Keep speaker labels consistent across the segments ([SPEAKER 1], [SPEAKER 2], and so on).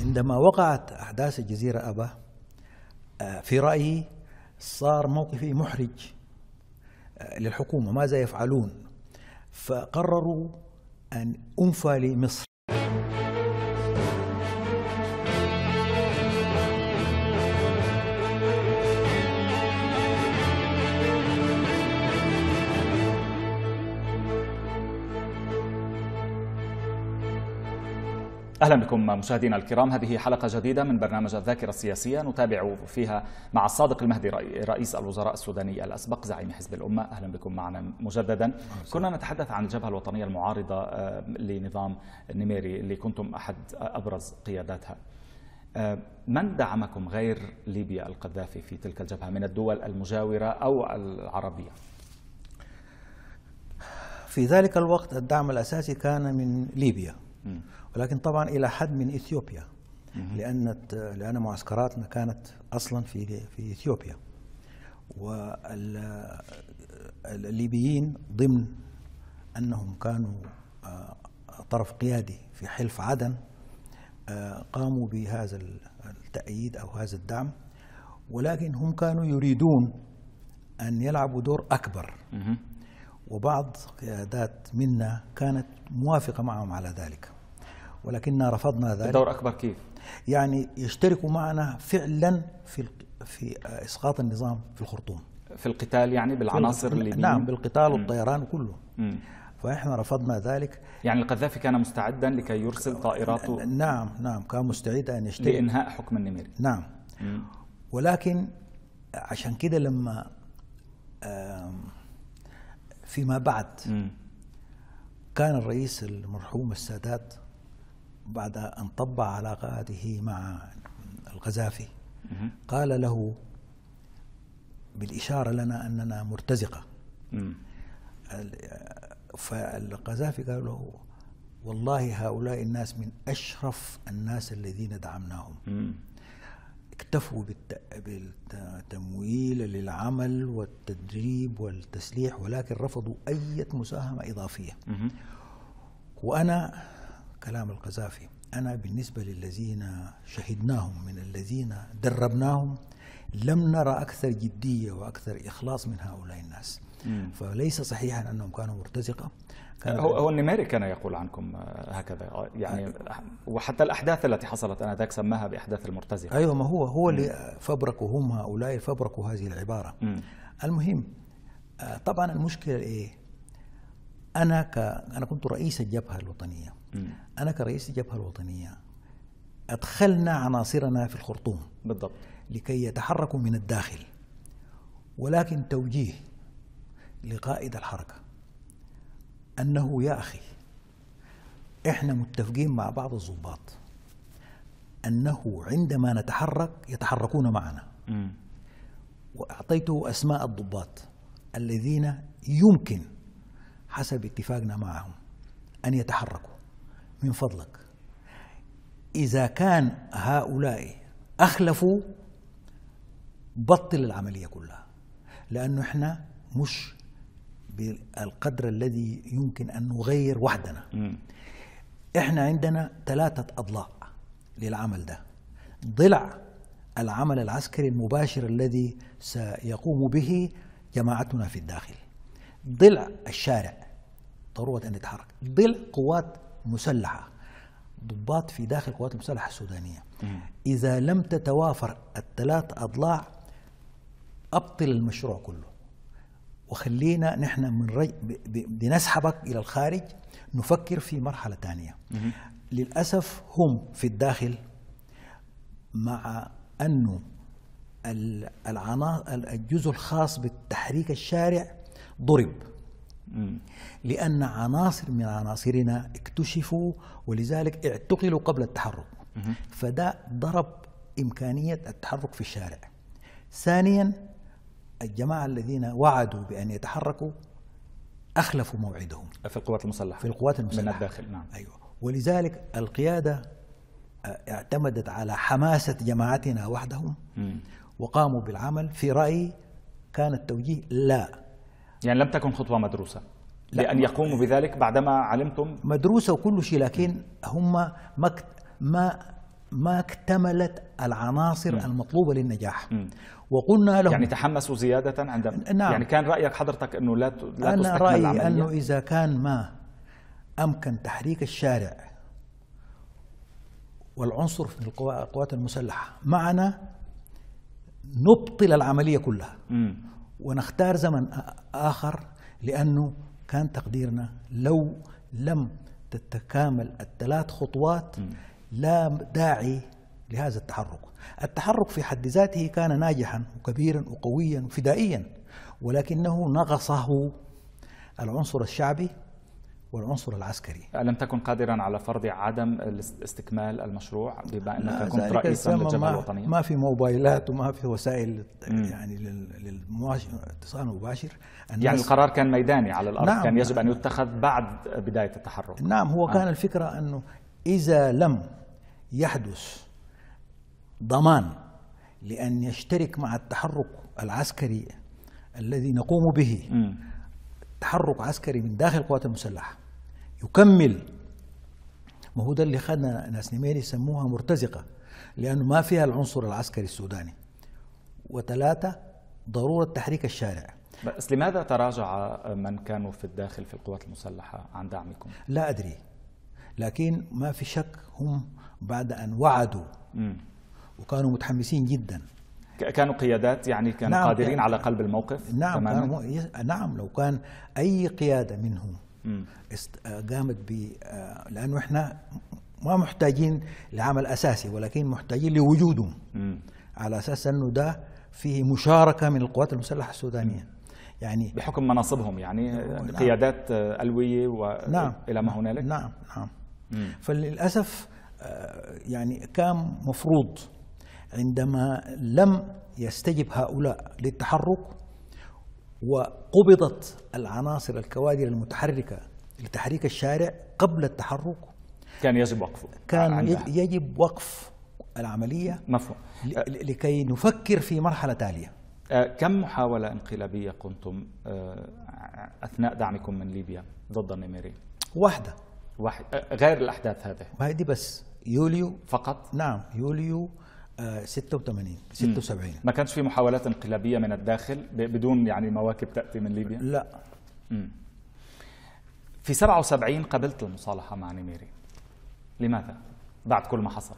[SPEAKER 1] عندما وقعت أحداث الجزيرة أبا آه، في رأيي صار موقفي محرج آه، للحكومة ماذا يفعلون فقرروا أن أنفى لمصر
[SPEAKER 2] أهلا بكم مشاهدينا الكرام هذه حلقة جديدة من برنامج الذاكرة السياسية نتابع فيها مع الصادق المهدي رئيس الوزراء السوداني الأسبق زعيم حزب الأمة أهلا بكم معنا مجددا كنا نتحدث عن الجبهة الوطنية المعارضة آه، لنظام نميري اللي كنتم أحد أبرز قياداتها آه، من دعمكم غير ليبيا القذافي في تلك الجبهة من الدول المجاورة أو العربية؟
[SPEAKER 1] في ذلك الوقت الدعم الأساسي كان من ليبيا ولكن طبعا إلى حد من إثيوبيا لأن لأن معسكراتنا كانت أصلا في في إثيوبيا والليبيين ضمن أنهم كانوا آه، طرف قيادي في حلف عدن آه، قاموا بهذا التأييد أو هذا الدعم ولكن هم كانوا يريدون أن يلعبوا دور أكبر وبعض قيادات منا كانت موافقة معهم على ذلك ولكننا رفضنا ذلك الدور أكبر كيف؟ يعني يشتركوا معنا فعلا في في إسقاط النظام في الخرطوم
[SPEAKER 2] في القتال يعني بالعناصر اللي نعم
[SPEAKER 1] بالقتال والطيران كله فإحنا رفضنا ذلك
[SPEAKER 2] يعني القذافي كان مستعدا لكي يرسل طائراته نعم
[SPEAKER 1] نعم كان مستعد أن يشترك
[SPEAKER 2] لإنهاء حكم النميري نعم مم.
[SPEAKER 1] ولكن عشان كده لما فيما بعد كان الرئيس المرحوم السادات بعد أن طبع علاقاته مع القذافي قال له بالإشارة لنا أننا مرتزقة فالقذافي قال له والله هؤلاء الناس من أشرف الناس الذين دعمناهم اكتفوا بالتمويل للعمل والتدريب والتسليح ولكن رفضوا أي مساهمة إضافية وأنا كلام القذافي أنا بالنسبة للذين شهدناهم من الذين دربناهم لم نرى أكثر جدية وأكثر إخلاص من هؤلاء الناس فليس صحيحا انهم كانوا مرتزقه كان هو, هو
[SPEAKER 2] النميري كان يقول عنكم آه، هكذا آه، يعني وحتى الاحداث التي حصلت انذاك سماها باحداث المرتزقه
[SPEAKER 1] ايوه ما هو هو اللي فبركوا هم هؤلاء فبركوا هذه العباره مم. المهم آه، طبعا المشكله ايه؟ انا ك انا كنت رئيس الجبهه الوطنيه مم. انا كرئيس الجبهه الوطنيه ادخلنا عناصرنا في الخرطوم بالضبط لكي يتحركوا من الداخل ولكن توجيه لقائد الحركة أنه يا أخي إحنا متفقين مع بعض الضباط أنه عندما نتحرك يتحركون معنا وأعطيته أسماء الضباط الذين يمكن حسب اتفاقنا معهم أن يتحركوا من فضلك إذا كان هؤلاء أخلفوا بطل العملية كلها لأنه إحنا مش بالقدر الذي يمكن أن نغير وحدنا م. إحنا عندنا ثلاثة أضلاع للعمل ده ضلع العمل العسكري المباشر الذي سيقوم به جماعتنا في الداخل ضلع الشارع ضرورة أن يتحرك ضلع قوات مسلحة ضباط في داخل القوات المسلحة السودانية م. إذا لم تتوافر الثلاث أضلاع أبطل المشروع كله وخلينا نحن من بنسحبك الى الخارج نفكر في مرحله ثانيه للاسف هم في الداخل مع انه العنا... الجزء الخاص بتحريك الشارع ضرب لأن عناصر من عناصرنا اكتشفوا ولذلك اعتقلوا قبل التحرك فده ضرب إمكانية التحرك في الشارع ثانيا الجماعة الذين وعدوا بأن يتحركوا أخلفوا موعدهم في القوات المسلحة في القوات المسلحة من الداخل نعم أيوة ولذلك القيادة آه، اعتمدت على حماسة جماعتنا وحدهم م. وقاموا بالعمل في رأيي كان التوجيه لا
[SPEAKER 2] يعني لم تكن خطوة مدروسة لأن يقوموا بذلك بعدما علمتم
[SPEAKER 1] مدروسة وكل شيء لكن هم ما ما اكتملت العناصر م. المطلوبة للنجاح م. وقلنا
[SPEAKER 2] لهم يعني تحمسوا زيادة عندما نعم يعني كان رأيك حضرتك أنه لا تستكمل أنا رأيي العملية. أنه
[SPEAKER 1] إذا كان ما أمكن تحريك الشارع والعنصر في القوات المسلحة معنا نبطل العملية كلها م. ونختار زمن آخر لأنه كان تقديرنا لو لم تتكامل الثلاث خطوات م. لا داعي لهذا التحرك التحرك في حد ذاته كان ناجحا وكبيرا وقويا وفدائيا ولكنه نغصه العنصر الشعبي والعنصر العسكري
[SPEAKER 2] لم تكن قادرا على فرض عدم استكمال المشروع بما انك كنت رئيسا للجبهه الوطنيه
[SPEAKER 1] ما في موبايلات وما في وسائل مم. يعني
[SPEAKER 2] للاتصال المباشر يعني القرار كان ميداني على الارض نعم كان يجب ان يتخذ بعد بدايه التحرك نعم هو آه. كان
[SPEAKER 1] آه. الفكره انه اذا لم يحدث ضمان لأن يشترك مع التحرك العسكري الذي نقوم به تحرك عسكري من داخل القوات المسلحة يكمل ما هو ده اللي خدنا ناس نمير يسموها مرتزقة لأنه ما فيها العنصر العسكري السوداني وثلاثة ضرورة تحريك الشارع
[SPEAKER 2] بس لماذا تراجع من كانوا في الداخل في القوات المسلحة عن دعمكم؟
[SPEAKER 1] لا أدري لكن ما في شك هم بعد أن وعدوا م. وكانوا متحمسين جدا
[SPEAKER 2] كانوا قيادات يعني كانوا نعم قادرين يعني على قلب الموقف نعم تماما
[SPEAKER 1] كانوا نعم لو كان أي قيادة منهم قامت ب آه، لأنه إحنا ما محتاجين لعمل أساسي ولكن محتاجين لوجودهم على أساس أنه ده فيه مشاركة من القوات المسلحة
[SPEAKER 2] السودانية يعني بحكم مناصبهم يعني نعم. قيادات آه، ألوية وإلى نعم. ما نعم. هنالك نعم نعم فللاسف
[SPEAKER 1] آه، يعني كان مفروض عندما لم يستجب هؤلاء للتحرك وقبضت العناصر الكوادر المتحركه لتحريك الشارع قبل التحرك
[SPEAKER 2] كان يجب وقفه كان عندها.
[SPEAKER 1] يجب وقف العمليه مفهوم آه. لكي نفكر في مرحله تاليه
[SPEAKER 2] آه، كم محاولة انقلابية قمتم أثناء دعمكم من ليبيا ضد النميري؟ واحدة واحد غير الاحداث هذه ما هي دي بس يوليو فقط نعم يوليو 86 آه، 76 ما كانش في محاولات انقلابيه من الداخل بدون يعني مواكب تاتي من ليبيا لا مم. في 77 قبلت المصالحه مع نميري لماذا بعد كل ما حصل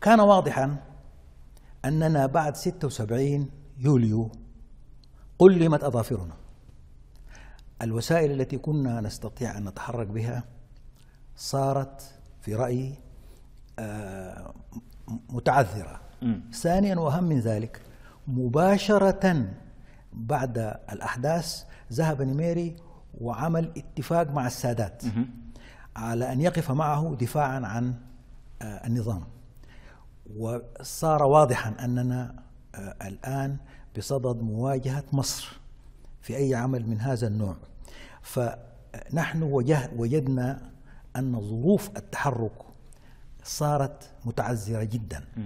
[SPEAKER 2] كان واضحا اننا بعد 76
[SPEAKER 1] يوليو قلمت اظافرنا الوسائل التي كنا نستطيع أن نتحرك بها صارت في رأيي آه، متعذرة ثانيا وأهم من ذلك مباشرة بعد الأحداث ذهب نميري وعمل اتفاق مع السادات على أن يقف معه دفاعا عن آه، النظام وصار واضحا أننا آه، الآن بصدد مواجهة مصر في أي عمل من هذا النوع فنحن وجدنا أن ظروف التحرك صارت متعذرة جدا م.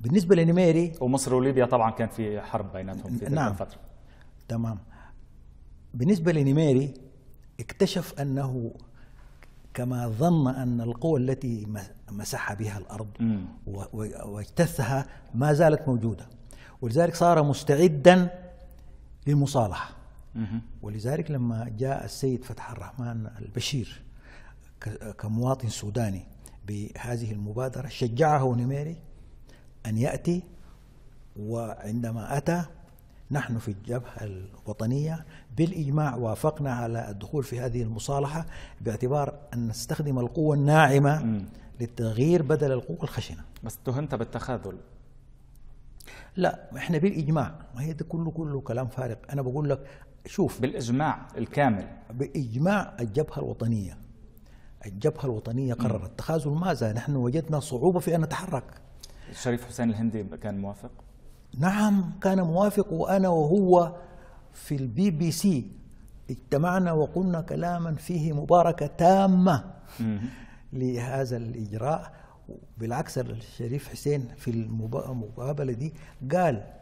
[SPEAKER 1] بالنسبة لنميري ومصر وليبيا
[SPEAKER 2] طبعا كان في حرب بيناتهم في تلك نعم الفترة
[SPEAKER 1] تمام بالنسبة لنميري اكتشف أنه كما ظن أن القوى التي مسح بها الأرض واجتثها ما زالت موجودة ولذلك صار مستعدا للمصالحة ولذلك لما جاء السيد فتح الرحمن البشير كمواطن سوداني بهذه المبادرة شجعه نميري أن يأتي وعندما أتى نحن في الجبهة الوطنية بالإجماع وافقنا على الدخول في هذه المصالحة باعتبار أن نستخدم القوة الناعمة م.
[SPEAKER 2] للتغيير بدل القوة الخشنة بس اتهمت بالتخاذل
[SPEAKER 1] لا احنا بالاجماع ما هي ده كله كله كلام فارغ انا بقول لك شوف بالإجماع الكامل بإجماع الجبهة الوطنية الجبهة الوطنية قررت تخاذل ماذا نحن وجدنا صعوبة في أن نتحرك
[SPEAKER 2] الشريف حسين الهندي كان موافق
[SPEAKER 1] نعم كان موافق وأنا وهو في البي بي سي اجتمعنا وقلنا كلاما فيه مباركة تامة لهذا الإجراء بالعكس الشريف حسين في المقابلة دي قال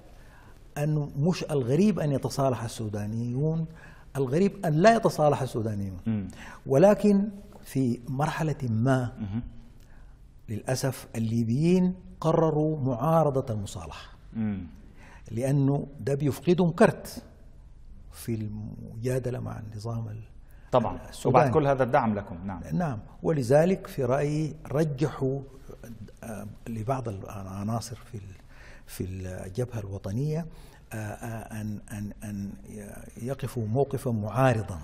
[SPEAKER 1] أن مش الغريب أن يتصالح السودانيون الغريب أن لا يتصالح السودانيون ولكن في مرحلة ما للأسف الليبيين قرروا معارضة المصالحة لأنه ده بيفقدهم كرت في المجادلة مع النظام
[SPEAKER 2] طبعا السوداني. وبعد كل هذا الدعم لكم نعم نعم
[SPEAKER 1] ولذلك في رأيي رجحوا آه، لبعض العناصر في في الجبهة الوطنية آه، آه، أن أن أن يقفوا موقفا معارضا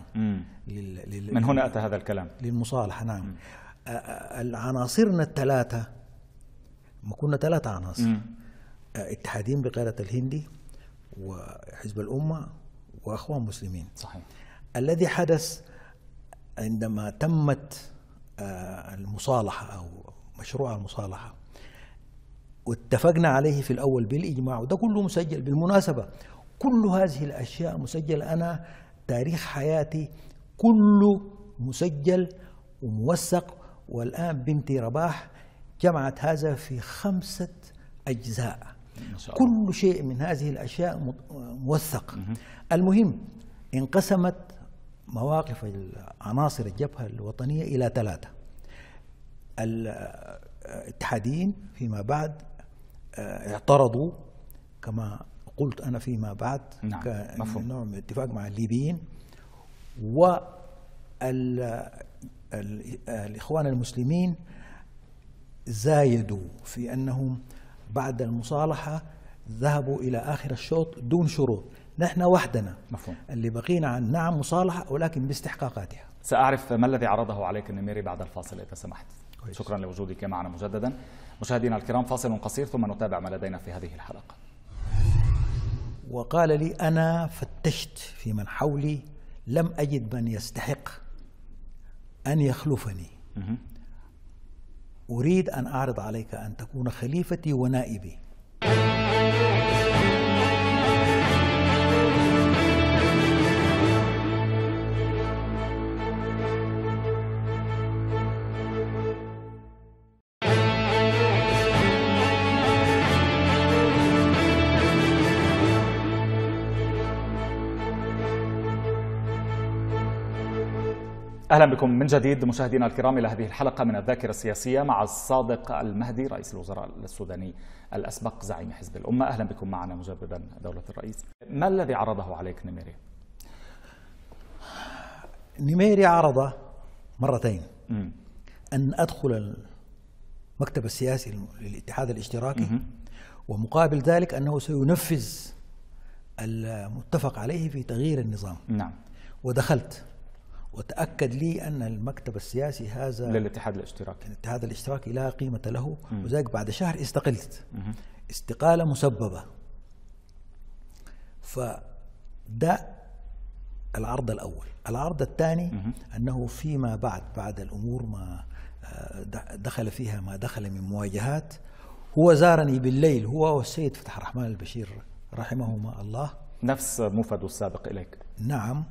[SPEAKER 1] لل من هنا أتى هذا الكلام للمصالحة نعم آه، العناصرنا الثلاثة ما كنا ثلاثة عناصر اتحادين بقيادة الهندي وحزب الأمة وأخوان مسلمين صحيح الذي حدث عندما تمت المصالحة أو مشروع المصالحة واتفقنا عليه في الأول بالإجماع وده كله مسجل بالمناسبة كل هذه الأشياء مسجلة أنا تاريخ حياتي كله مسجل وموثق والآن بنتي رباح جمعت هذا في خمسة أجزاء كل شيء من هذه الأشياء موثق المهم انقسمت مواقف عناصر الجبهة الوطنية إلى ثلاثة الاتحاديين آه، فيما بعد آه، اعترضوا كما قلت انا فيما بعد نعم. كمفهوم نوع من الاتفاق مع الليبيين و الاخوان المسلمين زايدوا في انهم بعد المصالحه ذهبوا الى اخر الشوط دون شروط نحن وحدنا مفهوم. اللي بقينا عن نعم مصالحه ولكن باستحقاقاتها
[SPEAKER 2] ساعرف ما الذي عرضه عليك النميري بعد الفاصل اذا سمحت كويس. شكرا لوجودك معنا مجددا مشاهدينا الكرام فاصل قصير ثم نتابع ما لدينا في هذه الحلقة
[SPEAKER 1] وقال لي أنا فتشت في من حولي لم أجد من يستحق أن يخلفني أريد أن أعرض عليك أن تكون خليفتي ونائبي
[SPEAKER 2] اهلا بكم من جديد مشاهدينا الكرام الى هذه الحلقه من الذاكره السياسيه مع الصادق المهدي رئيس الوزراء السوداني الاسبق زعيم حزب الامه اهلا بكم معنا مجددا دوله الرئيس ما الذي عرضه عليك نميري
[SPEAKER 1] نميري عرض مرتين م. ان ادخل المكتب السياسي للاتحاد الاشتراكي م. ومقابل ذلك انه سينفذ المتفق عليه في تغيير النظام نعم ودخلت وتاكد لي ان المكتب السياسي هذا للاتحاد الاشتراكي الاتحاد الاشتراكي لا قيمه له وذلك بعد شهر استقلت مم. استقاله مسببه ف العرض الاول العرض الثاني انه فيما بعد بعد الامور ما آه، دخل فيها ما دخل من مواجهات هو زارني بالليل هو والسيد فتح الرحمن البشير رحمهما الله
[SPEAKER 2] نفس موفد السابق اليك نعم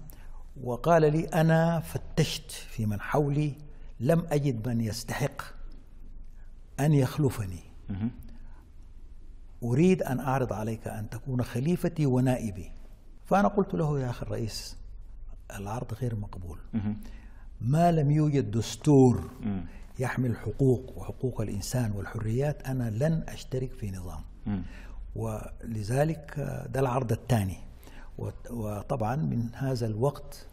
[SPEAKER 2] وقال
[SPEAKER 1] لي أنا فتشت في من حولي لم أجد من يستحق أن يخلفني أريد أن أعرض عليك أن تكون خليفتي ونائبي فأنا قلت له يا أخي الرئيس العرض غير مقبول ما لم يوجد دستور يحمل حقوق وحقوق الإنسان والحريات أنا لن أشترك في نظام ولذلك آه، ده العرض الثاني وطبعا من هذا الوقت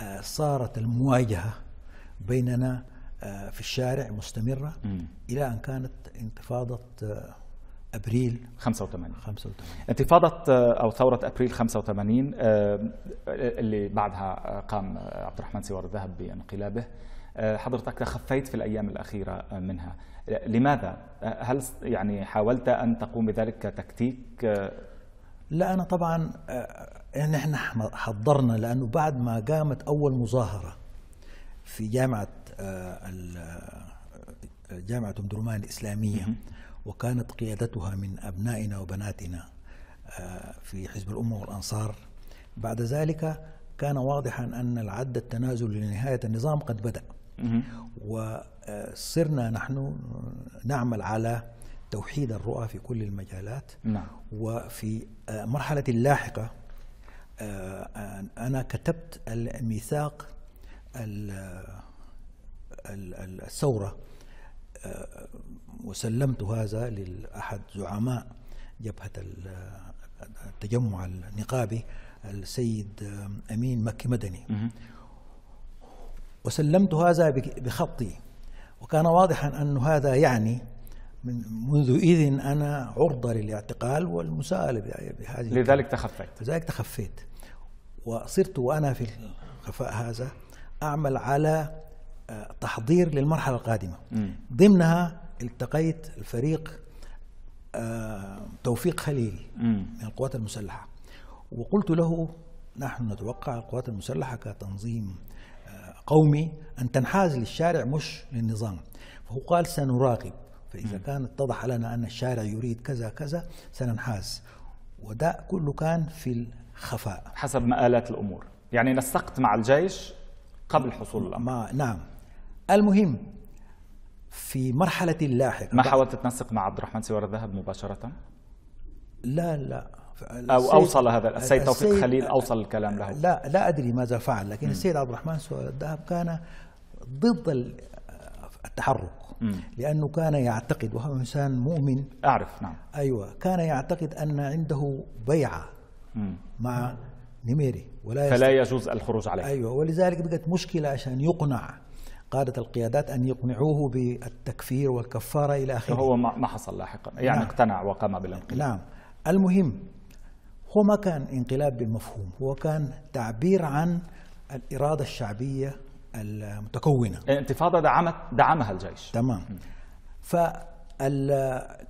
[SPEAKER 1] آه، صارت المواجهة بيننا آه، في الشارع مستمرة م. إلى أن كانت انتفاضة آه،
[SPEAKER 2] ابريل 85 85 انتفاضه او ثوره ابريل 85 اللي بعدها قام عبد الرحمن سوار الذهب بانقلابه حضرتك تخفيت في الايام الاخيره منها لماذا هل يعني حاولت ان تقوم بذلك كتكتيك
[SPEAKER 1] لا أنا طبعا آه، يعني احنا حضرنا لأنه بعد ما قامت أول مظاهرة في جامعة آه، آه، جامعة أم درمان الإسلامية وكانت قيادتها من أبنائنا وبناتنا في حزب الأمة والأنصار بعد ذلك كان واضحا أن العد التنازل لنهاية النظام قد بدأ وصرنا نحن نعمل على توحيد الرؤى في كل المجالات نعم. وفي آه، مرحلة لاحقة آه، آه، أنا كتبت الميثاق الثورة وسلمت هذا لأحد زعماء جبهة التجمع النقابي السيد أمين مكي مدني وسلمت هذا بخطي وكان واضحا أن هذا يعني من منذ إذ أنا عرضة للاعتقال والمساءلة بهذه لذلك تخفيت لذلك تخفيت وصرت وأنا في الخفاء هذا أعمل على آه، تحضير للمرحلة القادمة م. ضمنها التقيت الفريق آه، توفيق خليل من القوات المسلحة وقلت له نحن نتوقع القوات المسلحة كتنظيم آه، قومي أن تنحاز للشارع مش للنظام فهو قال سنراقب فإذا كان اتضح لنا أن الشارع يريد كذا كذا سننحاز وده كله كان في الخفاء
[SPEAKER 2] حسب مآلات الأمور يعني نسقت مع الجيش قبل حصول الأمر ما نعم المهم في مرحلة لاحقة ما حاولت تنسق مع عبد الرحمن سوار الذهب مباشرة؟ لا لا
[SPEAKER 1] أو أوصل هذا السيد توفيق خليل أوصل الكلام له لا لا أدري ماذا فعل لكن م. السيد عبد الرحمن سوار الذهب كان ضد التحرك لأنه كان يعتقد وهو إنسان مؤمن أعرف نعم أيوة كان يعتقد أن عنده بيعة مع نميري
[SPEAKER 2] ولا فلا يجوز الخروج عليه أيوة
[SPEAKER 1] ولذلك بقت مشكلة عشان يقنع قادة القيادات أن يقنعوه بالتكفير
[SPEAKER 2] والكفارة إلى آخره هو ما حصل لاحقا يعني نعم. اقتنع وقام بالانقلاب
[SPEAKER 1] نعم المهم هو ما كان انقلاب بالمفهوم هو كان تعبير عن الإرادة الشعبية
[SPEAKER 2] المتكونه الانتفاضه دعمت دعمها الجيش تمام ف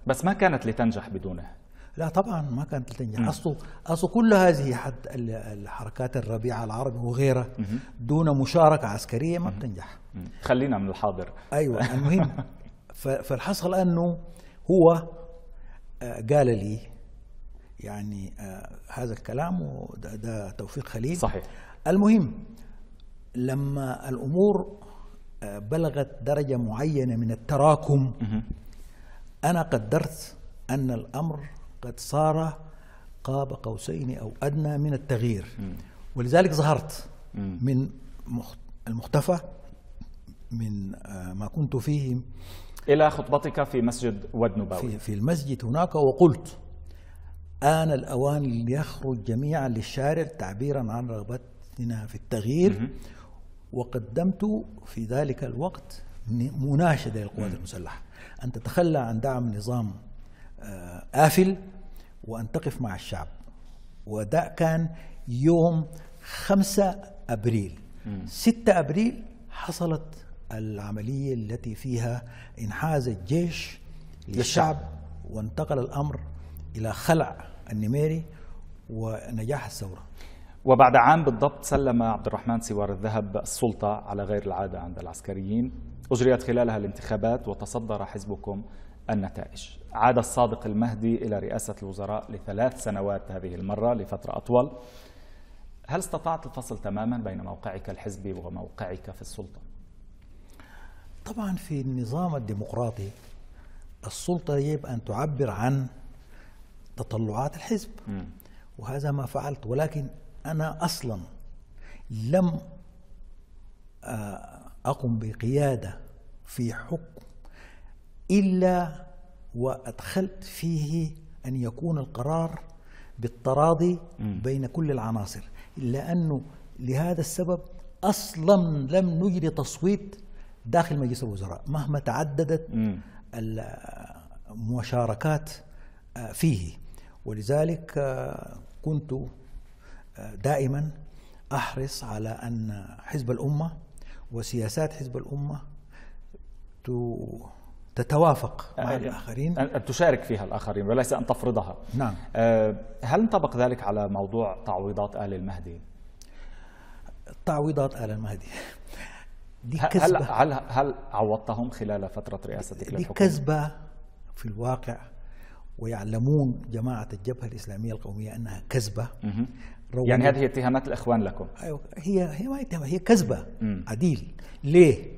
[SPEAKER 2] بس ما كانت لتنجح بدونه لا طبعا ما كانت
[SPEAKER 1] لتنجح أصل أصل كل هذه حد الحركات الربيعه العربي وغيرها دون مشاركه عسكريه ما بتنجح
[SPEAKER 2] خلينا من الحاضر
[SPEAKER 1] ايوه المهم فالحصل انه هو آه، قال لي يعني آه، هذا الكلام وده توفيق خليل صحيح المهم لما الامور آه، بلغت درجه معينه من التراكم انا قدرت ان الامر قد صار قاب قوسين او ادنى من التغيير ولذلك ظهرت من المختفى من آه، ما كنت فيه
[SPEAKER 2] الى خطبتك في مسجد ود نباوي في, في المسجد هناك وقلت آن
[SPEAKER 1] الأوان ليخرج جميعا للشارع تعبيرا عن رغبتنا في التغيير وقدمت في ذلك الوقت مناشدة للقوات المسلحة أن تتخلى عن دعم نظام آه، آفل وأن تقف مع الشعب وده كان يوم 5 أبريل 6 أبريل حصلت العملية التي فيها انحاز الجيش للشعب وانتقل الأمر إلى خلع النميري ونجاح الثورة
[SPEAKER 2] وبعد عام بالضبط سلم عبد الرحمن سوار الذهب السلطة على غير العادة عند العسكريين أجريت خلالها الانتخابات وتصدر حزبكم النتائج عاد الصادق المهدي إلى رئاسة الوزراء لثلاث سنوات هذه المرة لفترة أطول هل استطعت الفصل تماما بين موقعك الحزبي وموقعك في السلطة؟
[SPEAKER 1] طبعا في النظام الديمقراطي السلطة يجب أن تعبر عن تطلعات الحزب م. وهذا ما فعلت ولكن أنا أصلا لم آه، أقم بقيادة في حكم إلا وأدخلت فيه أن يكون القرار بالتراضي بين كل العناصر إلا أنه لهذا السبب أصلا لم نجري تصويت داخل مجلس الوزراء مهما تعددت المشاركات آه، فيه ولذلك آه، كنت دائما احرص على ان حزب الامه وسياسات حزب الامه تتوافق
[SPEAKER 2] مع أه الاخرين ان تشارك فيها الاخرين وليس ان تفرضها نعم آه، هل انطبق ذلك على موضوع تعويضات ال المهدي؟ تعويضات ال المهدي دي هل كذبة هل هل عوضتهم خلال فترة رئاستك للحكومة؟ دي كذبة
[SPEAKER 1] في الواقع ويعلمون جماعة الجبهة الإسلامية
[SPEAKER 2] القومية أنها كذبة يعني هذه اتهامات الإخوان لكم أيوة،
[SPEAKER 1] هي هي ما اتهام هي كذبة عديل ليه؟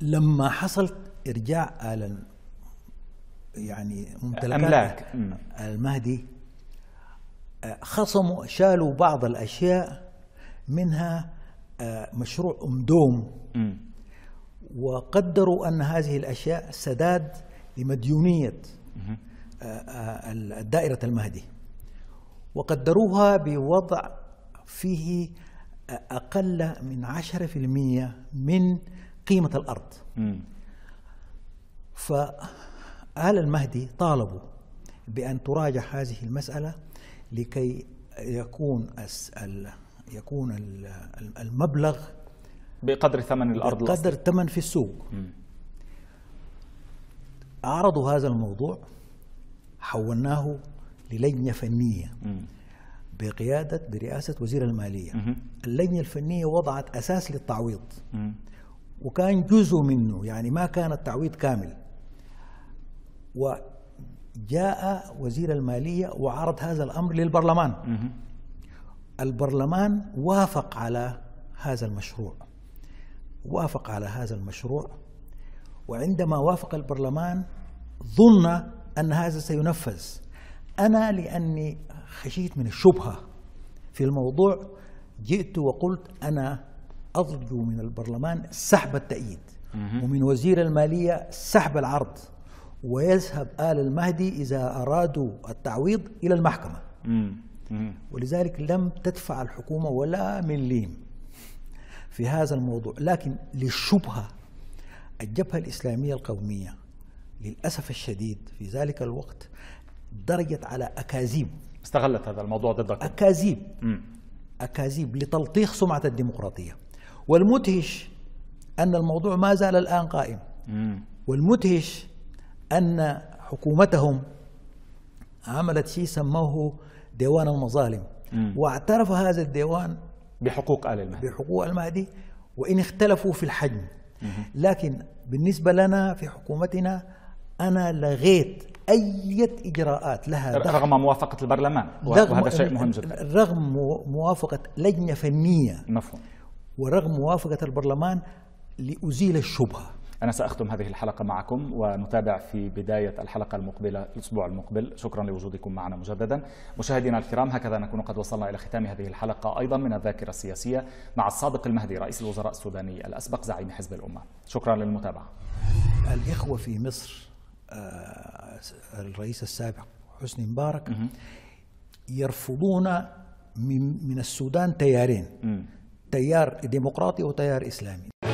[SPEAKER 1] لما حصل إرجاع آل يعني ممتلكات أملاك المهدي آه، خصموا شالوا بعض الأشياء منها آه، مشروع أم دوم وقدروا أن هذه الأشياء سداد لمديونية آه، آه، الدائرة المهدي وقدروها بوضع فيه آه، أقل من عشرة في المية من قيمة الأرض فأهل المهدي طالبوا بأن تراجع هذه المسألة لكي يكون أسأل يكون المبلغ
[SPEAKER 2] بقدر ثمن الأرض بقدر
[SPEAKER 1] ثمن في السوق م. عرضوا هذا الموضوع حولناه للجنة فنية بقيادة برئاسة وزير المالية اللجنة الفنية وضعت أساس للتعويض وكان جزء منه يعني ما كان التعويض كامل وجاء وزير المالية وعرض هذا الأمر للبرلمان البرلمان وافق على هذا المشروع وافق على هذا المشروع وعندما وافق البرلمان ظن أن هذا سينفذ أنا لأني خشيت من الشبهة في الموضوع جئت وقلت أنا أرجو من البرلمان سحب التأييد ومن وزير المالية سحب العرض ويذهب آل المهدي إذا أرادوا التعويض إلى المحكمة ولذلك لم تدفع الحكومة ولا مليم في هذا الموضوع لكن للشبهة الجبهة الإسلامية القومية للأسف الشديد في ذلك الوقت درجت على أكاذيب استغلت هذا الموضوع ضدك أكاذيب أكاذيب لتلطيخ سمعة الديمقراطية والمدهش أن الموضوع ما زال الآن قائم والمدهش أن حكومتهم عملت شيء سموه ديوان المظالم واعترف هذا الديوان بحقوق آل المهدي بحقوق المهدي وإن اختلفوا في الحجم لكن بالنسبة لنا في حكومتنا أنا لغيت أي إجراءات
[SPEAKER 2] لها دخل رغم موافقة البرلمان وهذا شيء مهم جدا
[SPEAKER 1] رغم موافقة لجنة
[SPEAKER 2] فنية مفهوم ورغم موافقة البرلمان لأزيل الشبهة أنا سأختم هذه الحلقة معكم ونتابع في بداية الحلقة المقبلة الأسبوع المقبل شكرا لوجودكم معنا مجددا مشاهدينا الكرام هكذا نكون قد وصلنا إلى ختام هذه الحلقة أيضا من الذاكرة السياسية مع الصادق المهدي رئيس الوزراء السوداني الأسبق زعيم حزب الأمة شكرا للمتابعة
[SPEAKER 1] الإخوة في مصر آه، الرئيس السابق حسني مبارك يرفضون من السودان تيارين تيار ديمقراطي وتيار إسلامي